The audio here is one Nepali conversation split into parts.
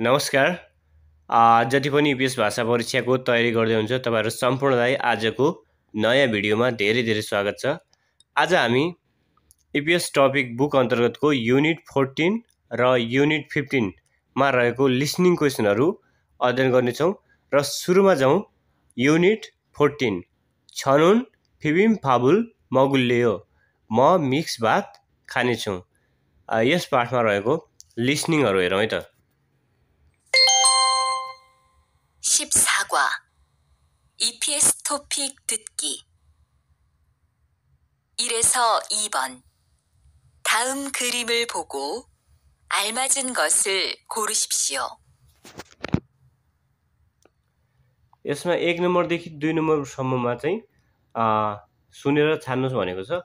नमस्कार जति पनि युपिएस भाषा परीक्षाको तयारी गर्दै हुन्छ तपाईँहरू सम्पूर्णलाई आजको नयाँ भिडियोमा धेरै धेरै स्वागत छ आज हामी युपिएस टपिक बुक अन्तर्गतको युनिट फोर्टिन र युनिट फिफ्टिनमा रहेको लिसनिङ क्वेसनहरू अध्ययन गर्नेछौँ र सुरुमा जाउँ युनिट फोर्टिन छनुन फिबिम फाबुल मगुल्ले हो म मिक्स भात खानेछु यस पाठमा रहेको लिसनिङहरू हेरौँ है त 14과 EPS 토픽 듣기 1에서 2번 다음 그림을 보고 알맞은 것을 고르십시오. यसमा एक नम्बरदेखि दुई नम्बरसम्ममा चाहिँ सुनेर छान्नुहोस् भनेको छ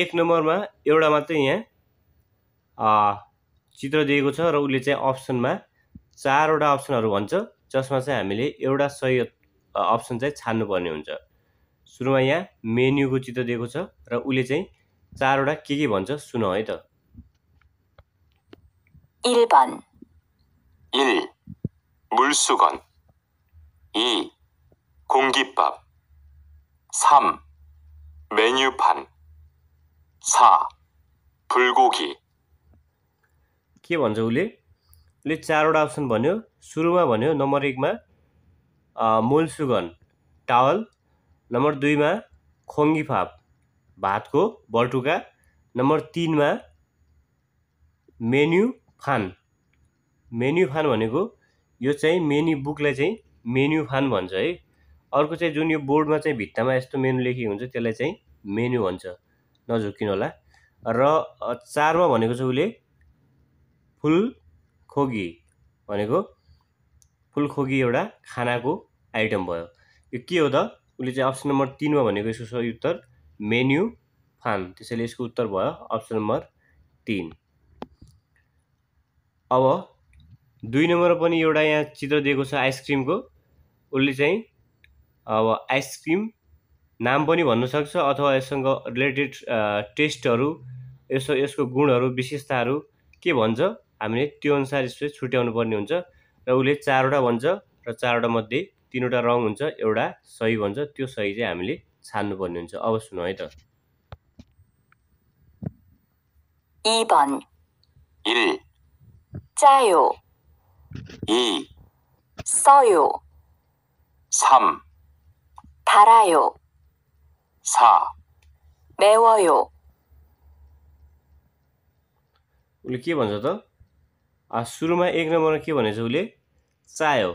एक नम्बरमा एउटा मात्रै यहाँ चित्र दिएको छ र उसले चाहिँ अप्सनमा चारवटा अप्सनहरू भन्छ जसमा चाहिँ हामीले एउटा सही अप्सन चाहिँ छान्नुपर्ने हुन्छ सुरुमा यहाँ मेन्युको चित्र दिएको छ र उसले चाहिँ चारवटा के के भन्छ सुन है त 1. 물수건 2. 3. 메뉴판 4. 불고기 के भन्छ उसले उसले चारवटा अप्सन भन्यो सुरुमा भन्यो नम्बर एकमा मूल सुगन टावल नम्बर दुईमा फाप भातको बल्टुका नम्बर तिनमा मेन्यु फान मेन्यु फान भनेको यो चाहिँ मेन्यु बुकलाई चाहिँ मेन्यु फान भन्छ है अर्को चाहिँ जुन यो बोर्डमा चाहिँ भित्तामा यस्तो मेनु लेखेको हुन्छ त्यसलाई चाहिँ मेन्यु भन्छ नझुक्किनु होला र चारमा भनेको चाहिँ उसले फुल खोगी भनेको फुलखोकी एउटा खानाको आइटम भयो यो के हो त उसले चाहिँ अप्सन नम्बर तिनमा भनेको यसको सही उत्तर मेन्यु फार्म त्यसैले यसको उत्तर भयो अप्सन नम्बर तिन अब दुई नम्बर पनि एउटा यहाँ चित्र दिएको छ आइसक्रिमको उसले चाहिँ अब आइसक्रिम नाम पनि भन्नसक्छ अथवा यससँग रिलेटेड टेस्टहरू यसो यसको गुणहरू विशेषताहरू के भन्छ हामीले त्यो अनुसार यसले छुट्याउनु पर्ने हुन्छ र उसले चारवटा भन्छ र चारवटा मध्ये तिनवटा रङ हुन्छ एउटा सही भन्छ त्यो सही चाहिँ हामीले छान्नुपर्ने हुन्छ अब सुन्नु है त 3 उसले के भन्छ त सुरुमा एक नम्बरमा के भनेछ उसले चायो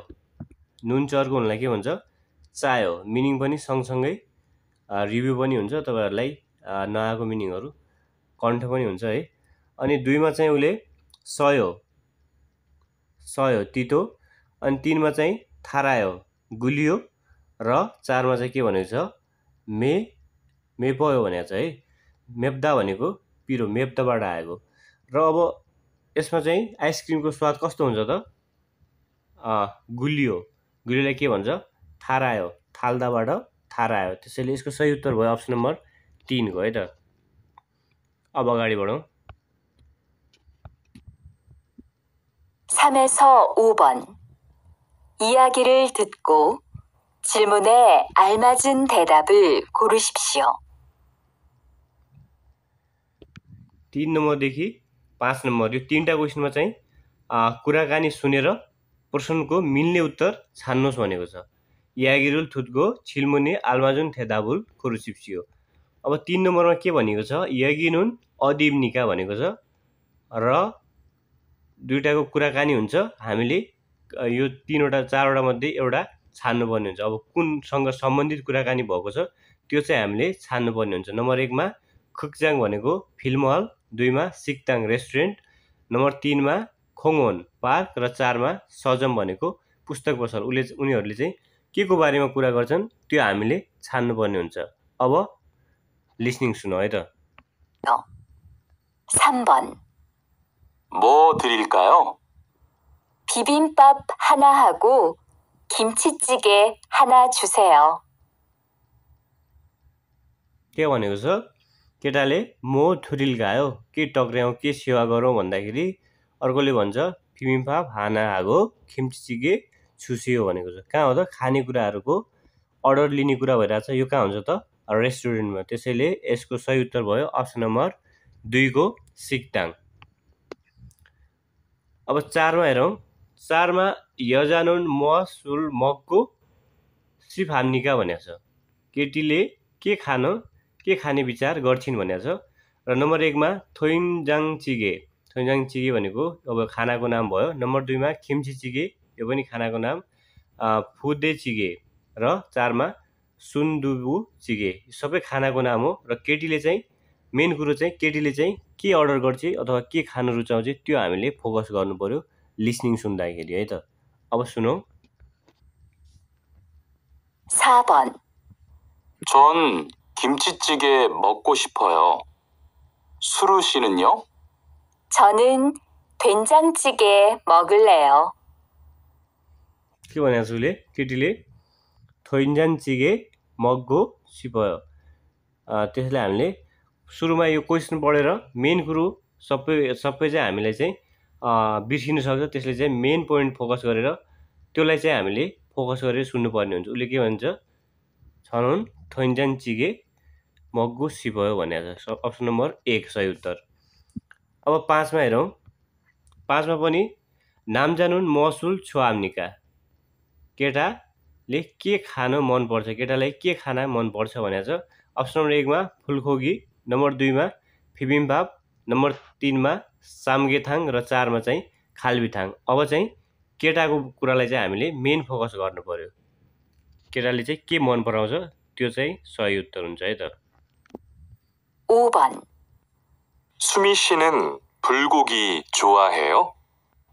नुन चर्को हुनलाई के भन्छ चायो मिनिङ पनि सँगसँगै रिभ्यू पनि हुन्छ तपाईँहरूलाई नआएको मिनिङहरू कण्ठ पनि हुन्छ है अनि दुईमा चाहिँ उसले सयो सयो तितो अनि तिनमा चाहिँ थारायो गुलियो र चारमा चाहिँ के भनेको छ मे मेपयो भनेको छ है मेप्दा भनेको पिरो मेप्दाबाट आएको र अब यसमा चाहिँ आइसक्रिमको स्वाद कस्तो हुन्छ त गुलियो गुलियोलाई के भन्छ थारायो थाल्दाबाट थारायो त्यसैले यसको सही उत्तर भयो अप्सन नम्बर तिनको है त अब अगाडि बढौँ (3에서 5번) 이야기를 듣고 질문에 알맞은 대답을 고르십시오. तिन नम्बरदेखि पाँच नम्बर यो तिनवटा क्वेसनमा चाहिँ कुराकानी सुनेर प्रश्नको मिल्ने उत्तर छान्नुहोस् भनेको छ यागिरुल थुत्को छिल्मुने आल्माजुन थेदाबुल खुरुसिप्सियो अब तिन नम्बरमा के भनेको छ यगिनुन अदिबनिका भनेको छ र दुइटाको कुराकानी हुन्छ हामीले यो तिनवटा चारवटा मध्ये एउटा छान्नुपर्ने हुन्छ अब कुनसँग सम्बन्धित कुराकानी भएको छ त्यो चाहिँ हामीले छान्नुपर्ने हुन्छ नम्बर एकमा खुक्जाङ भनेको फिल्म हल दुईमा सिक्ताङ रेस्टुरेन्ट नम्बर तिनमा खोङवन पार्क र चारमा सजम भनेको पुस्तक पसल उसले उनीहरूले चाहिँ के को बारेमा कुरा गर्छन् त्यो हामीले छान्नुपर्ने हुन्छ अब लिसनिङ सुन है त 3번 뭐 하나 하고 김치찌개 하나 주세요. के भनेको छ केटाले म थुरिल गायो के टक्र्याउँ के सेवा गरौँ भन्दाखेरि अर्कोले भन्छ फिमिफाप हाना आगो खिम्चिचिगे छुसियो भनेको छ कहाँ हो त खानेकुराहरूको अर्डर लिने कुरा छ यो कहाँ हुन्छ त रेस्टुरेन्टमा त्यसैले यसको सही उत्तर भयो अप्सन नम्बर दुईको सिक्ताङ अब चारमा हेरौँ चारमा यजानुन सुल मगको सिफान्निका भनेको छ केटीले के खान के खाने विचार गर्छिन् भनेको छ र नम्बर एकमा जाङ चिगे थोइजाङ चिगी भनेको अब खानाको नाम भयो नम्बर दुईमा खिम्ची चिगे यो पनि खानाको नाम फुदे चिगे र चारमा सुन्दुबु चिगे सबै खानाको नाम हो र केटीले चाहिँ मेन कुरो चाहिँ केटीले चाहिँ के अर्डर गर्छ अथवा के खान रुचाउँछ त्यो हामीले फोकस गर्नु पऱ्यो लिसनिङ सुन्दाखेरि है त अब सुनौ 전 김치찌개 먹고 싶어요. 수루 씨는요? 저는 된장찌개 먹을래요. के भने हजुरले केटीले थोइन्जान चिगे मग्गो सिपयो त्यसलाई हामीले सुरुमा यो क्वेसन पढेर मेन कुरो सबै सबै चाहिँ हामीलाई चाहिँ बिर्सिनु सक्छ त्यसले चाहिँ मेन पोइन्ट फोकस गरेर त्यसलाई चाहिँ हामीले फोकस गरेर सुन्नुपर्ने हुन्छ उसले के भन्छ छनौन थैन्जान चिगे मगो सिपयो भनेको छ अप्सन नम्बर एक सही उत्तर अब पाँचमा हेरौँ पाँचमा पनि नाम नामजानुन महसुल छुआम्निका केटाले के खान मनपर्छ केटालाई के खाना मनपर्छ भनेर छ अप्सन नम्बर एकमा फुलखोगी नम्बर दुईमा फिबिम्बाप नम्बर तिनमा सामगेथाङ र चारमा चाहिँ खालबिथाङ अब चाहिँ केटाको कुरालाई चाहिँ हामीले मेन फोकस गर्नु पऱ्यो केटाले चाहिँ के मन पराउँछ त्यो चाहिँ सही उत्तर हुन्छ है त 수미 씨는 불고기 좋아해요?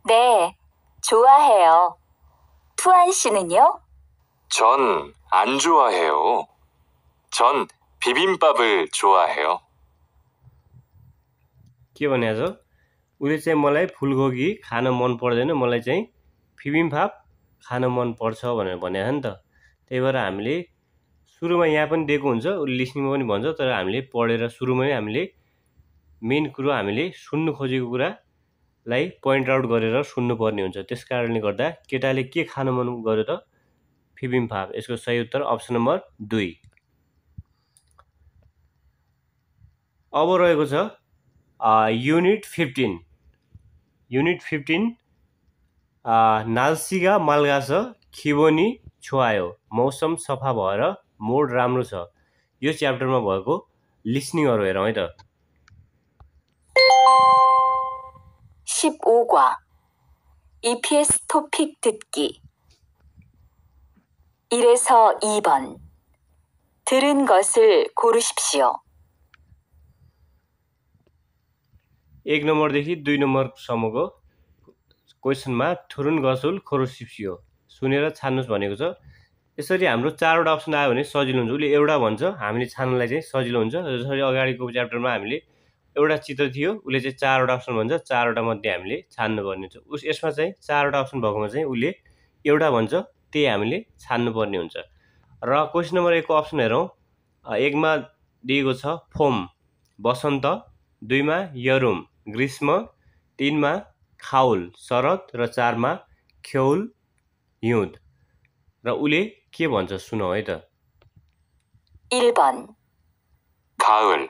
네, 좋아해요. 푸안 씨는요? 전 좋아해요. 전 비빔밥을 좋아해요. के भने छ उसले चाहिँ मलाई फुलकोपी खान मन पर्दैन मलाई चाहिँ बिबिम्बाप खान मन पर्छ भनेर भनेको छ नि त त्यही भएर हामीले सुरुमा यहाँ पनि दिएको हुन्छ उसले लिस्निङमा पनि भन्छ तर हामीले पढेर सुरुमै हामीले मेन कुरो हामीले सुन्नु खोजेको कुरालाई पोइन्ट आउट गरेर सुन्नुपर्ने हुन्छ त्यस कारणले गर्दा केटाले के खानु मन गर्यो त फिबिम फाप यसको सही उत्तर अप्सन नम्बर दुई अब रहेको छ युनिट फिफ्टिन युनिट फिफ्टिन नाल्सिगा मालगास खिबोनी छुवायो मौसम सफा भएर मोड राम्रो छ यो च्याप्टरमा भएको लिसनिङहरू हेरौँ है त 15과 EPS 토픽 듣기 1에서 2번 들은 것을 고르십시오. 1 नम्बरदेखि 2 नम्बरसम्मको क्वेसनमा थुरुन गसुल खोरुसिप्सियो सुनेर छान्नुहोस् भनेको छ यसरी हाम्रो चारवटा अप्सन आयो भने सजिलो हुन्छ उसले एउटा भन्छ हामीले छान्नलाई चाहिँ सजिलो हुन्छ जसरी अगाडिको च्याप्टरमा हामीले एउटा चित्र थियो उसले चाहिँ चारवटा अप्सन भन्छ चारवटा मध्ये हामीले छान्नुपर्ने हुन्छ उस यसमा चाहिँ चारवटा अप्सन भएकोमा चाहिँ उसले एउटा भन्छ त्यही हामीले छान्नुपर्ने हुन्छ र क्वेसन नम्बर एकको अप्सन हेरौँ एकमा दिएको छ फोम बसन्त दुईमा यरुम ग्रीष्म तिनमा खाउल शरद र चारमा ख्यौल हिउँद र उसले के भन्छ सुनौ है त खाउल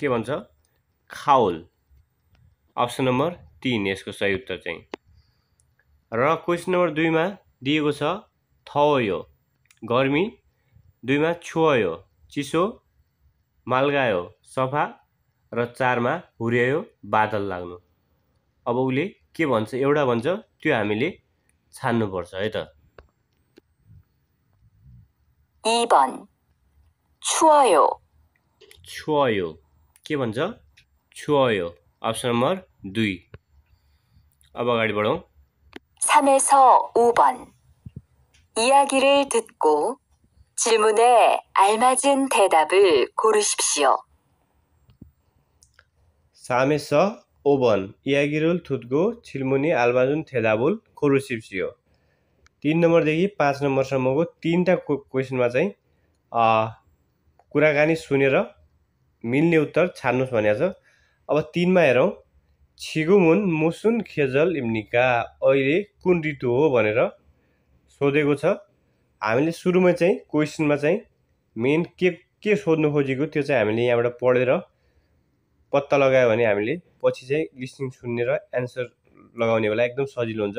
के भन्छ खाउल अप्सन नम्बर तिन यसको सही उत्तर चाहिँ र क्वेसन नम्बर दुईमा दिएको छ थयो गर्मी दुईमा छोयो चिसो मालगायो, सफा र चारमा हुर्यायो बादल लाग्नु अब उसले के भन्छ एउटा भन्छ त्यो हामीले छान्नुपर्छ है त के भन्छ यो अप्सन नम्बर दुई अब अगाडि बढौँ 3에서 3 नम्बरदेखि 5 नम्बरसम्मको तिनवटा क्वेसनमा चाहिँ कुराकानी सुनेर मिल्ने उत्तर छान्नुहोस् भनेको छ अब तिनमा हेरौँ छिगुमुन मुसुन खेजल इम्निका अहिले कुन ऋतु हो भनेर सोधेको छ हामीले सुरुमै चाहिँ क्वेसनमा चाहिँ मेन के के सोध्नु खोजेको त्यो चाहिँ हामीले यहाँबाट पढेर पत्ता लगायो भने हामीले पछि चाहिँ लिस्टिङ सुन्ने र एन्सर लगाउने बेला एकदम सजिलो हुन्छ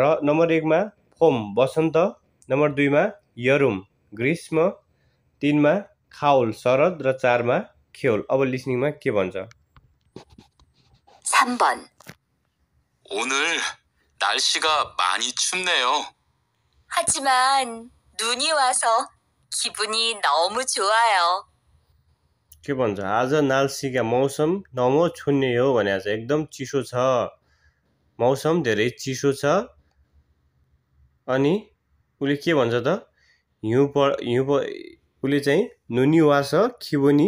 र नम्बर एकमा फोम बसन्त नम्बर दुईमा यरुम ग्रीष्म तिनमा खाउल शरद र चारमा खेल अब लिसनिङमा के भन्छ 3번. 오늘 날씨가 많이 춥네요. 하지만 눈이 와서 기분이 너무 좋아요. के भन्छ आज नाल्सीका मौसम नमो छुन्ने हो भने छ एकदम चिसो छ मौसम धेरै चिसो छ अनि उसले के भन्छ त हिउँ प हिउँ उसले चाहिँ नुनी वास खिबोनी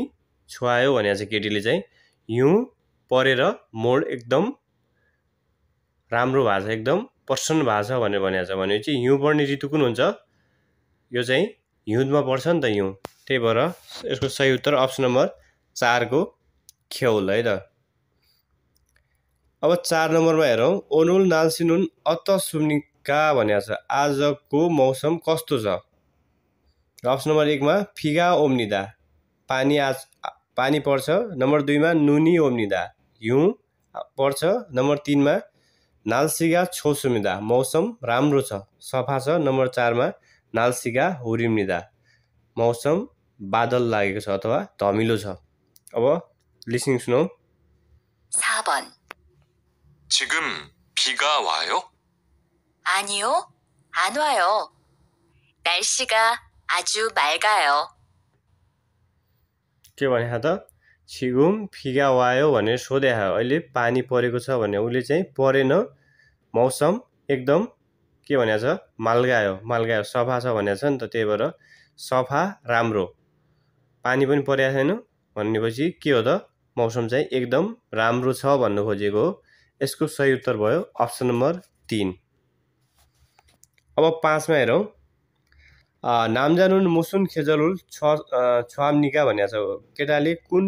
छुवायो भने चाहिँ केटीले चाहिँ हिउँ परेर मोड एकदम राम्रो भएको छ एकदम प्रसन्न भएको छ भनेर भनेको छ भनेपछि हिउँ पर्ने ऋतु कुन हुन्छ यो चाहिँ हिउँदमा पर्छ नि त हिउँ त्यही भएर यसको सही उत्तर अप्सन नम्बर चारको ख्याउल है त अब चार नम्बरमा हेरौँ ओनुल नालसिनुन अत सुनिका भनेको छ आजको मौसम कस्तो छ र अप्सन नम्बर एकमा फिगा ओम्निदा पानी आज पानी पर्छ नम्बर दुईमा नुनी ओम्निदा हिउँ पर्छ नम्बर तिनमा नालसिगा छोसुमिदा मौसम राम्रो छ सफा छ नम्बर चारमा नालसिगा हुरिम्निदा मौसम बादल लागेको छ अथवा धमिलो छ अब लिसनिङ सुनौ 4번. 지금 비가 와요? 아니요, 안 와요. 날씨가 아주 맑아요. के भने त छिगुम फिगा वायो भनेर सोधे अहिले पानी परेको छ भने उसले चाहिँ परेन मौसम एकदम के भनेको छ मालगायो मालगायो सफा छ भनेको छ नि त त्यही भएर सफा राम्रो पानी पनि परेको छैन भनेपछि के हो त मौसम चाहिँ एकदम राम्रो छ भन्नु खोजेको हो यसको सही उत्तर भयो अप्सन नम्बर तिन अब पाँचमा हेरौँ नामजानुन मुसुन खेजलुल छ्वाम्निका भनेको छ केटाले कुन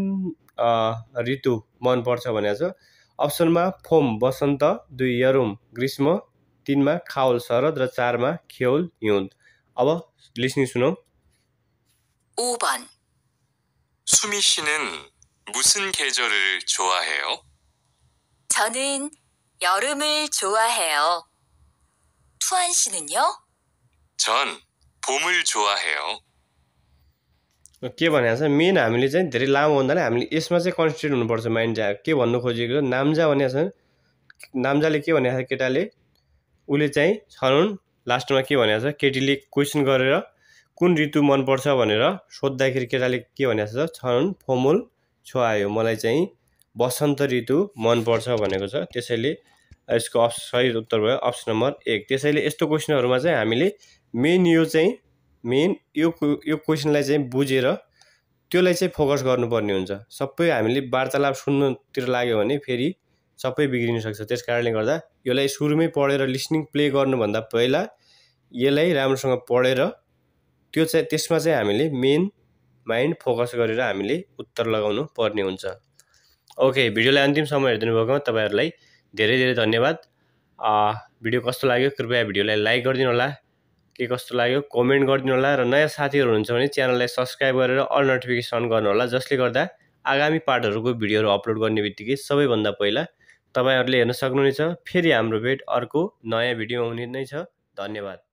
ऋतु मनपर्छ भनेको छ अप्सनमा फोम बसन्त दुई यरुम ग्रीष्म तिनमा खाउल शरद र चारमा खेउल हिउँद अब लिस्निङ सुनौ 5번 수미 씨는 무슨 계절을 좋아해요? 저는 여름을 좋아해요. 투안 씨는요? 전 봄을 좋아해요. के भनेको छ मेन हामीले चाहिँ धेरै लामो भन्दा हामीले यसमा चाहिँ कन्सन्ट्रेट हुनुपर्छ माइन्ड चाहिँ के भन्नु खोजेको नाम्जा भनेको छ नाम्जाले के भनेको छ केटाले उसले चाहिँ छनौट लास्टमा के भनेको छ केटीले क्वेसन गरेर कुन ऋतु मनपर्छ भनेर सोद्धाखेरि केटाले के भनेको छ फोमुल फमुल मलाई चाहिँ वसन्त ऋतु मनपर्छ भनेको छ त्यसैले यसको सही उत्तर भयो अप्सन नम्बर एक त्यसैले यस्तो क्वेसनहरूमा चाहिँ हामीले मेन यो चाहिँ मेन यो यो क्वेसनलाई चाहिँ बुझेर त्यसलाई चाहिँ फोकस गर्नुपर्ने हुन्छ सबै हामीले वार्तालाप सुन्नुतिर लाग्यो भने फेरि सबै बिग्रिन सक्छ त्यस कारणले गर्दा यसलाई सुरुमै पढेर लिसनिङ प्ले गर्नुभन्दा पहिला यसलाई राम्रोसँग पढेर त्यो चाहिँ त्यसमा चाहिँ हामीले मेन माइन्ड फोकस गरेर हामीले उत्तर लगाउनु पर्ने हुन्छ ओके भिडियोलाई अन्तिम समय हेरिदिनु भएकोमा तपाईँहरूलाई धेरै धेरै धन्यवाद भिडियो कस्तो लाग्यो कृपया भिडियोलाई लाइक गरिदिनु होला के कस्तो लाग्यो कमेन्ट गरिदिनु होला र नयाँ साथीहरू हुनुहुन्छ भने च्यानललाई सब्सक्राइब गरेर अल नोटिफिकेसन गर्नु अन होला जसले गर्दा आगामी पार्टहरूको भिडियोहरू अपलोड गर्ने बित्तिकै सबैभन्दा पहिला तपाईँहरूले हेर्न सक्नुहुनेछ फेरि हाम्रो भेट अर्को नयाँ भिडियो आउने नै छ धन्यवाद